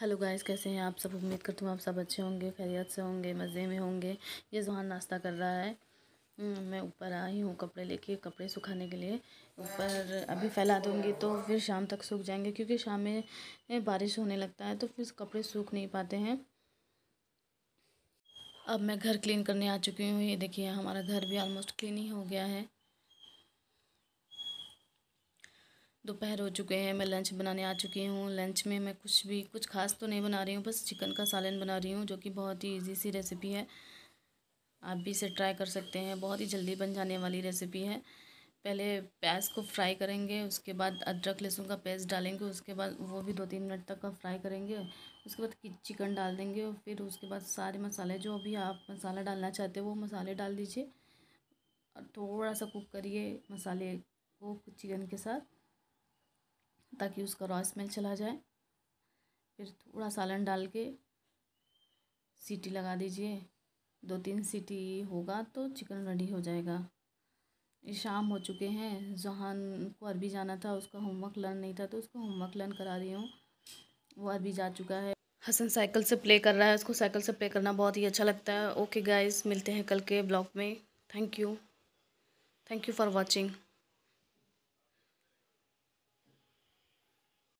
hello guys कैसे हैं आप सब उम्मीद करती हूँ आप सब अच्छे होंगे खैरियत से होंगे मज़े में होंगे ये जुहान नाश्ता कर रहा है हम्म, मैं ऊपर आई हूँ कपड़े लेके कपड़े सुखाने के लिए ऊपर अभी फैला दूँगी तो फिर शाम तक सूख जाएंगे क्योंकि शाम में बारिश होने लगता है तो फिर कपड़े सूख नहीं पाते हैं अब मैं घर क्लीन करने आ चुकी हूँ ये देखिए हमारा घर भी ऑलमोस्ट क्लीन ही हो गया है दोपहर हो चुके हैं मैं लंच बनाने आ चुकी हूँ लंच में मैं कुछ भी कुछ खास तो नहीं बना रही हूँ बस चिकन का सालन बना रही हूँ जो कि बहुत ही इजी सी रेसिपी है आप भी इसे ट्राई कर सकते हैं बहुत ही जल्दी बन जाने वाली रेसिपी है पहले प्याज को फ्राई करेंगे उसके बाद अदरक लहसुन का पेस्ट डालेंगे उसके बाद वो भी दो तीन मिनट तक का फ्राई करेंगे उसके बाद चिकन डाल देंगे और फिर उसके बाद सारे मसाले जो भी आप मसाला डालना चाहते हो वो मसाले डाल दीजिए और थोड़ा सा कुक करिए मसाले को चिकन के साथ ताकि उसका रॉ स्मेल चला जाए फिर थोड़ा सालन डाल के सीटी लगा दीजिए दो तीन सीटी होगा तो चिकन रेडी हो जाएगा शाम हो चुके हैं जहान को अरबी जाना था उसका होमवर्क लर्न नहीं था तो उसको होमवर्क लर्न करा रही हूँ वो अरबी जा चुका है हसन साइकिल से प्ले कर रहा है उसको साइकिल से प्ले करना बहुत ही अच्छा लगता है ओके गाइस मिलते हैं कल के ब्लॉग में thank you thank you for watching